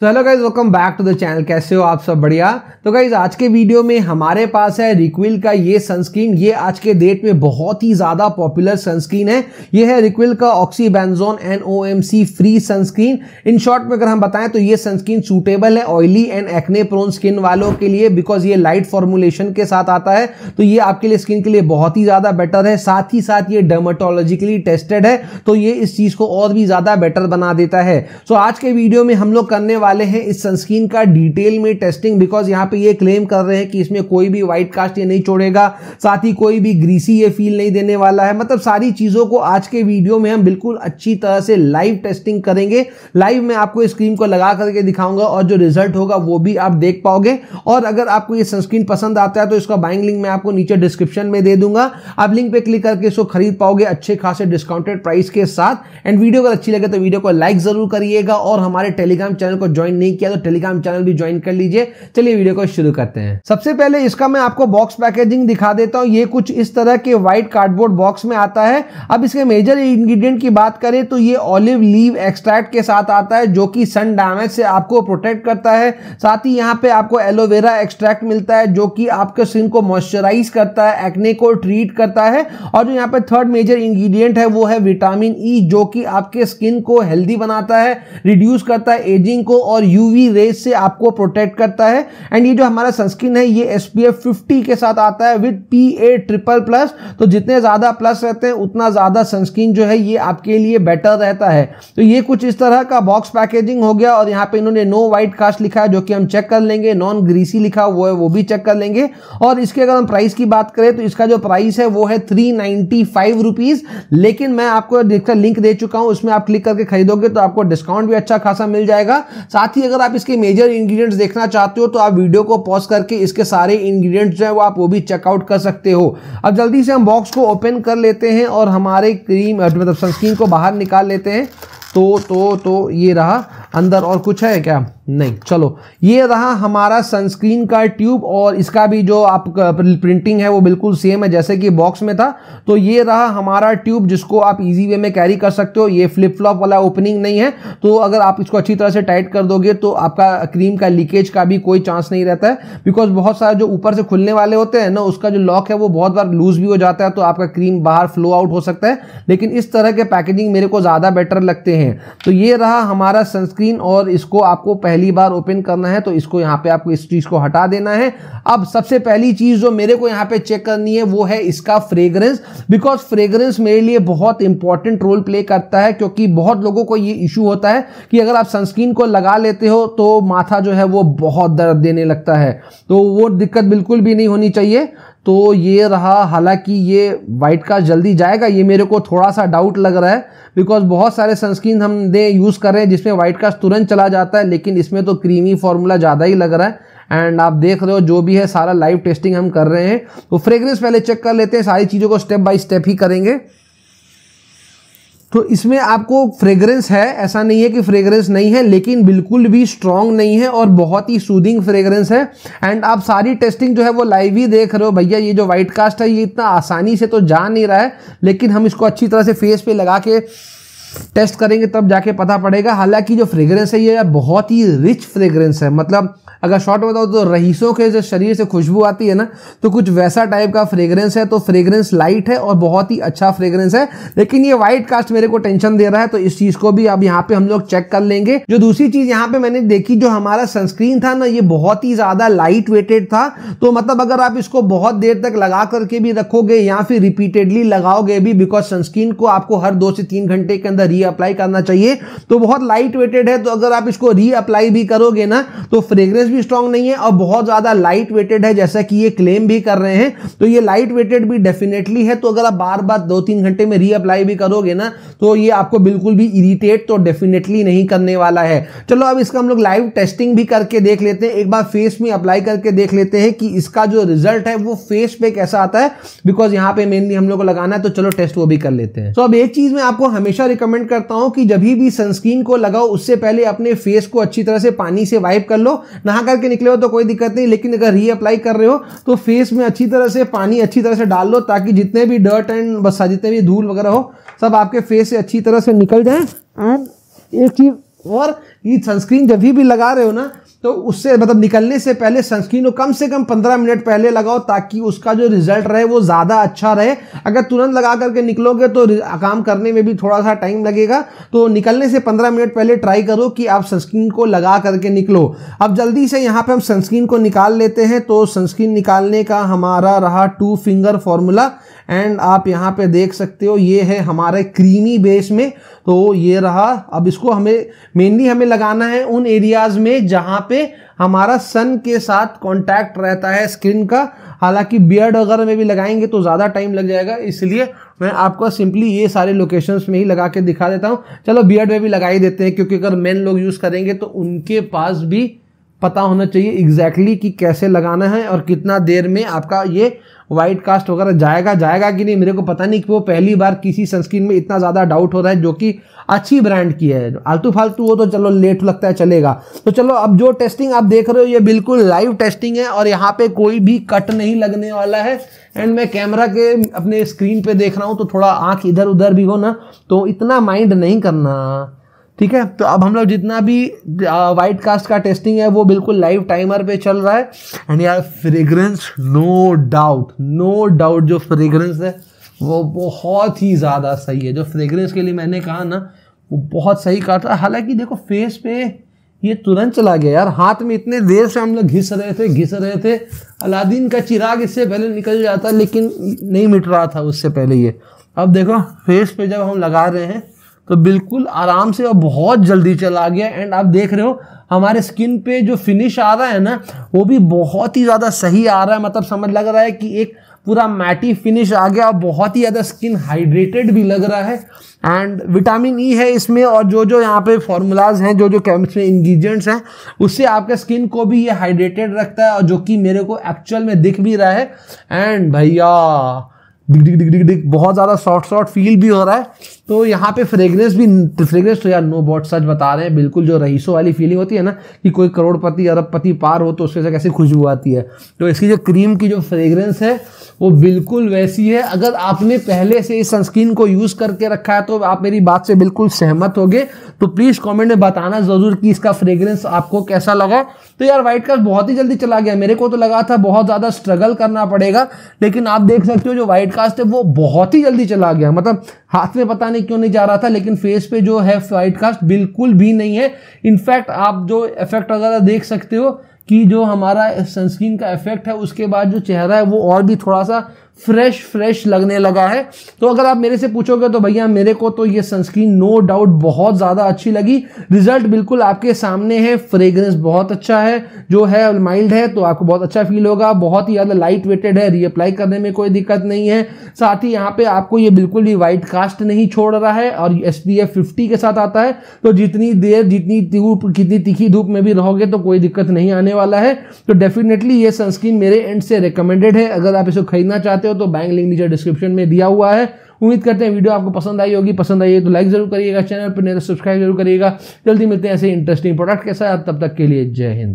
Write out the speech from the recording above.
तो hello guys welcome back to the channel कैसे हो आप सब बढ़िया तो गाइज आज के वीडियो में हमारे पास है रिक्विल का ये सनस्क्रीन ये आज के डेट में बहुत ही ज़्यादा पॉपुलर सनस्क्रीन है ये है रिक्विल का oxybenzone and O M C free sunscreen in short में अगर हम बताएं तो ये सनस्क्रीन सूटेबल है oily and acne prone skin वालों के लिए बिकॉज ये लाइट फॉर्मुलेशन के साथ आता है तो ये आपके लिए स्किन के लिए बहुत ही ज़्यादा बेटर है साथ ही साथ ये डर्माटोलॉजिकली टेस्टेड है तो ये इस चीज़ को और भी ज़्यादा बेटर बना देता है सो so, आज के वीडियो में हम लोग करने वाले हैं इस सनस्क्रीन का डिटेल में टेस्टिंग बिकॉज यहाँ पे ये क्लेम कर रहे हैं कि इसमें कोई भी व्हाइट कास्ट ये नहीं छोड़ेगा साथ ही कोई भी ग्रीसी ये फील नहीं देने वाला है मतलब सारी चीज़ों को आज के वीडियो में हम बिल्कुल अच्छी तरह से लाइव टेस्टिंग करेंगे लाइव में आपको इस क्रीम को लगा करके दिखाऊंगा और जो रिजल्ट होगा वो भी आप देख पाओगे और अगर आपको ये सनस्क्रीन पसंद आता है तो इसका बाइंग लिंक मैं आपको नीचे डिस्क्रिप्शन में दे दूंगा आप लिंक पे क्लिक करके इसको खरीद पाओगे अच्छे खासे डिस्काउंटेड प्राइस के साथ एंड वीडियो अगर अच्छी लगे तो वीडियो को लाइक जरूर करिएगा और हमारे टेलीग्राम चैनल को ज्वाइन नहीं किया तो टेलीग्राम चैनल भी ज्वाइन कर लीजिए चलिए वीडियो को शुरू करते हैं सबसे पहले इसका मैं आपको बॉक्स पैकेजिंग दिखा देता हूँ ये कुछ इस तरह के व्हाइट कार्डबोर्ड बॉक्स में आता है अब इसके मेजर इंग्रीडियंट की बात करें तो ये ऑलिव लीव एक्सट्रैक्ट के साथ आता है जो कि सन डैमेज से आपको प्रोटेक्ट करता है साथ ही यहाँ पे आपको एलोवेरा एक्सट्रैक्ट मिलता है जो कि आपके स्किन को मॉइस्चराइज करता है एक्ने को ट्रीट करता है और जो यहाँ पे थर्ड मेजर इंग्रेडिएंट है वो है विटामिन ई e, जो कि आपके स्किन को हेल्दी बनाता है रिड्यूस करता है एजिंग को और यूवी रेज से आपको प्रोटेक्ट करता है एंड ये जो हमारा सनस्क्रीन है ये एस पी एफ फिफ्टी के साथ आता है with P A triple plus तो जितने ज़्यादा प्लस रहते हैं उतना ज़्यादा सनस्क्रीन जो है ये आपके लिए बेटर रहता है तो ये कुछ इस तरह का बॉक्स पैकेजिंग हो गया और यहाँ पे इन्होंने नो वाइट कास्ट लिखा है जो कि हम चेक कर लेंगे नॉन ग्रीसी लिखा हुआ है वो भी चेक कर लेंगे और इसके अगर हम प्राइस की बात करें तो इसका जो प्राइस है वो है थ्री नाइन्टी फाइव रुपीज़ लेकिन मैं आपको लिंक दे चुका हूँ उसमें आप क्लिक करके खरीदोगे तो आपको डिस्काउंट भी अच्छा खासा मिल जाएगा साथ ही अगर आप इसके मेजर इंग्रेडिएंट्स देखना चाहते हो तो आप वीडियो को पॉज करके इसके सारे इंग्रेडिएंट्स जो है वो आप वो भी चेकआउट कर सकते हो अब जल्दी से हम बॉक्स को ओपन कर लेते हैं और हमारे क्रीम मतलब सनस्क्रीन को बाहर निकाल लेते हैं तो तो तो ये रहा अंदर और कुछ है क्या नहीं चलो ये रहा हमारा सनस्क्रीन का ट्यूब और इसका भी जो आप प्रिंटिंग है वो बिल्कुल सेम है जैसे कि बॉक्स में था तो ये रहा हमारा ट्यूब जिसको आप इजी वे में कैरी कर सकते हो ये फ्लिप फ्लॉप वाला ओपनिंग नहीं है तो अगर आप इसको अच्छी तरह से टाइट कर दोगे तो आपका क्रीम का लीकेज का भी कोई चांस नहीं रहता है बिकॉज बहुत सारे जो ऊपर से खुलने वाले होते हैं ना उसका जो लॉक है वो बहुत बार लूज भी हो जाता है तो आपका क्रीम बाहर फ्लो आउट हो सकता है लेकिन इस तरह के पैकेजिंग मेरे को ज़्यादा बेटर लगते हैं तो ये रहा हमारा सनस्क्रीन और इसको आपको पहले पहली बार ओपन करना है तो इसको यहाँ पे आपको इस चीज़ को हटा देना है अब सबसे पहली चीज़ जो मेरे को यहाँ पे चेक करनी है वो है इसका फ्रेगरेंस बिकॉज फ्रेगरेंस मेरे लिए बहुत इंपॉर्टेंट रोल प्ले करता है क्योंकि बहुत लोगों को ये इशू होता है कि अगर आप सनस्क्रीन को लगा लेते हो तो माथा जो है वो बहुत दर्द देने लगता है तो वो दिक्कत बिल्कुल भी नहीं होनी चाहिए तो ये रहा हालांकि ये वाइट का जल्दी जाएगा ये मेरे को थोड़ा सा डाउट लग रहा है बिकॉज बहुत सारे सनस्क्रीन हम दे यूज़ कर रहे हैं जिसमें वाइट कास्ट तुरंत चला जाता है लेकिन इसमें तो क्रीमी फार्मूला ज़्यादा ही लग रहा है एंड आप देख रहे हो जो भी है सारा लाइव टेस्टिंग हम कर रहे हैं तो फ्रेग्रेंस पहले चेक कर लेते हैं सारी चीज़ों को स्टेप बाई स्टेप ही करेंगे तो इसमें आपको फ्रेगरेंस है ऐसा नहीं है कि फ्रेगरेंस नहीं है लेकिन बिल्कुल भी स्ट्रांग नहीं है और बहुत ही सूदिंग फ्रेगरेंस है एंड आप सारी टेस्टिंग जो है वो लाइव ही देख रहे हो भैया ये जो व्हाइट कास्ट है ये इतना आसानी से तो जा नहीं रहा है लेकिन हम इसको अच्छी तरह से फेस पे लगा के टेस्ट करेंगे तब जाके पता पड़ेगा हालांकि जो फ्रेगरेंस है ये बहुत ही रिच फ्रेगरेंस है मतलब अगर शॉर्ट में बताओ तो रईसों के जो शरीर से खुशबू आती है ना तो कुछ वैसा टाइप का फ्रेगरेंस है तो फ्रेगरेंस लाइट है और बहुत ही अच्छा फ्रेगरेंस है लेकिन ये व्हाइट कास्ट मेरे को टेंशन दे रहा है तो इस चीज़ को भी अब यहाँ पे हम लोग चेक कर लेंगे जो दूसरी चीज़ यहाँ पे मैंने देखी जो हमारा सनस्क्रीन था ना ये बहुत ही ज़्यादा लाइट वेटेड था तो मतलब अगर आप इसको बहुत देर तक लगा करके भी रखोगे या फिर रिपीटेडली लगाओगे भी बिकॉज सनस्क्रीन को आपको हर दो से तीन घंटे के अंदर रीअप्लाई करना चाहिए तो बहुत लाइट वेटेड है तो अगर आप इसको रीअप्लाई भी करोगे ना तो फ्रेग्रेंस भी स्ट्रांग नहीं है और बहुत ज़्यादा लाइट वेटेड है जैसा कि ये क्लेम भी कर रहे हैं तो ये लाइट वेटेड भी डेफिनेटली है तो अगर आप बार बार दो तीन घंटे में रीअप्लाई भी करोगे ना तो ये आपको बिल्कुल भी इरिटेट तो डेफिनेटली नहीं करने वाला है चलो अब इसका हम लोग लाइव टेस्टिंग भी करके देख लेते हैं एक बार फेस में अप्लाई करके देख लेते हैं कि इसका जो रिजल्ट है वो फेस पे कैसा आता है बिकॉज यहाँ पे मेनली हम लोग को लगाना है तो चलो टेस्ट वो भी कर लेते हैं तो अब एक चीज में आपको हमेशा रिकमेंड करता हूं कि जब भी सनस्क्रीन को लगाओ उससे पहले अपने फेस को अच्छी तरह से पानी से वाइप कर लो नहा करके निकले हो तो कोई दिक्कत नहीं लेकिन अगर रीअप्लाई कर रहे हो तो फेस में अच्छी तरह से पानी अच्छी तरह से डाल लो ताकि जितने भी डर्ट एंड बस हाँ, जितने भी धूल वगैरह हो सब आपके फेस से अच्छी तरह से निकल जाए एंड एक चीज़ और ये सनस्क्रीन जब भी लगा रहे हो ना तो उससे मतलब निकलने से पहले सनस्क्रीन को कम से कम पंद्रह मिनट पहले लगाओ ताकि उसका जो रिजल्ट रहे वो ज़्यादा अच्छा रहे अगर तुरंत लगा करके निकलोगे तो काम करने में भी थोड़ा सा टाइम लगेगा तो निकलने से पंद्रह मिनट पहले ट्राई करो कि आप सनस्क्रीन को लगा करके निकलो अब जल्दी से यहाँ पर हम सनस्क्रीन को निकाल लेते हैं तो सनस्क्रीन निकालने का हमारा रहा टू फिंगर फॉर्मूला एंड आप यहाँ पे देख सकते हो ये है हमारे क्रीमी बेस में तो ये रहा अब इसको हमें मेनली हमें लगाना है उन एरियाज़ में जहाँ पे हमारा सन के साथ कांटेक्ट रहता है स्किन का हालांकि बियर्ड वगैरह में भी लगाएंगे तो ज़्यादा टाइम लग जाएगा इसलिए मैं आपको सिंपली ये सारे लोकेशंस में ही लगा के दिखा देता हूँ चलो बियर्ड में भी लगा ही देते हैं क्योंकि अगर मेन लोग यूज़ करेंगे तो उनके पास भी पता होना चाहिए एग्जैक्टली exactly कि कैसे लगाना है और कितना देर में आपका ये वाइट कास्ट वगैरह जाएगा जाएगा कि नहीं मेरे को पता नहीं कि वो पहली बार किसी सनस्क्रीन में इतना ज़्यादा डाउट हो रहा है जो कि अच्छी ब्रांड की है आलतू फालतू वो तो चलो लेट लगता है चलेगा तो चलो अब जो टेस्टिंग आप देख रहे हो ये बिल्कुल लाइव टेस्टिंग है और यहाँ पे कोई भी कट नहीं लगने वाला है एंड मैं कैमरा के अपने स्क्रीन पर देख रहा हूँ तो थोड़ा आँख इधर उधर भी हो ना तो इतना माइंड नहीं करना ठीक है तो अब हम लोग जितना भी वाइट कास्ट का टेस्टिंग है वो बिल्कुल लाइव टाइमर पे चल रहा है एंड यार fragrance no doubt no doubt जो फ्रेगरेंस है वो बहुत ही ज़्यादा सही है जो फ्रेगरेंस के लिए मैंने कहा ना वो बहुत सही कहा था हालांकि देखो फेस पे ये तुरंत चला गया यार हाथ में इतने देर से हम लोग घिस रहे थे घिस रहे थे अलादीन का चिराग इससे पहले निकल जाता लेकिन नहीं मिट रहा था उससे पहले ये अब देखो फेस पे जब हम लगा रहे हैं तो बिल्कुल आराम से और बहुत जल्दी चला गया एंड आप देख रहे हो हमारे स्किन पे जो फिनिश आ रहा है ना वो भी बहुत ही ज़्यादा सही आ रहा है मतलब समझ लग रहा है कि एक पूरा मैटी फिनिश आ गया और बहुत ही ज़्यादा स्किन हाइड्रेटेड भी लग रहा है एंड विटामिन ई है इसमें और जो जो यहाँ पे फार्मूलाज हैं जो जो केमिस्ट्री इंग्रीडियंट्स हैं उससे आपके स्किन को भी ये हाइड्रेटेड रखता है और जो कि मेरे को एक्चुअल में दिख भी रहा है एंड भैया डिग डिग डिग डिग डिग बहुत ज़्यादा सॉफ्ट सॉफ्ट फील भी हो रहा है तो यहाँ पे फ्रेगरेंस भी फ्रेगरेंस तो यार नो बॉट सच बता रहे हैं बिल्कुल जो रईसों वाली फीलिंग होती है ना कि कोई करोड़पति अरबपति पार हो तो उसके से कैसे खुशबू आती है तो इसकी जो क्रीम की जो फ्रेगरेंस है वो बिल्कुल वैसी है अगर आपने पहले से इस सनस्क्रीन को यूज़ करके रखा है तो आप मेरी बात से बिल्कुल सहमत हो तो प्लीज़ कॉमेंट में बताना ज़रूर कि इसका फ्रेगरेंस आपको कैसा लगा तो यार वाइट कलर बहुत ही जल्दी चला गया मेरे को तो लगा था बहुत ज़्यादा स्ट्रगल करना पड़ेगा लेकिन आप देख सकते हो जो वाइट कास्ट है वो बहुत ही जल्दी चला गया मतलब हाथ में पता नहीं क्यों नहीं जा रहा था लेकिन फेस पे जो है फ्लाइट कास्ट बिल्कुल भी नहीं है इनफैक्ट आप जो इफेक्ट वगैरह देख सकते हो कि जो हमारा सनस्क्रीन का इफेक्ट है उसके बाद जो चेहरा है वो और भी थोड़ा सा फ्रेश फ्रेश लगने लगा है तो अगर आप मेरे से पूछोगे तो भैया मेरे को तो ये सनस्क्रीन नो डाउट बहुत ज़्यादा अच्छी लगी रिजल्ट बिल्कुल आपके सामने है फ्रेगरेंस बहुत अच्छा है जो है माइल्ड है तो आपको बहुत अच्छा फील होगा बहुत ही ज़्यादा लाइट वेटेड है रीअप्लाई करने में कोई दिक्कत नहीं है साथ ही यहाँ पे आपको ये बिल्कुल भी वाइट कास्ट नहीं छोड़ रहा है और एस पी एफ फिफ्टी के साथ आता है तो जितनी देर जितनी धूप कितनी तीखी धूप में भी रहोगे तो कोई दिक्कत नहीं आने वाला है तो डेफिनेटली ये सनस्क्रीन मेरे एंड से रिकमेंडेड है अगर आप इसको खरीदना चाहते चाहते हो तो बैंक लिंक नीचे डिस्क्रिप्शन में दिया हुआ है उम्मीद करते हैं वीडियो आपको पसंद आई होगी पसंद आई है तो लाइक जरूर करिएगा चैनल पर नहीं तो सब्सक्राइब जरूर करिएगा जल्दी मिलते हैं ऐसे इंटरेस्टिंग प्रोडक्ट के साथ तब तक के लिए जय हिंद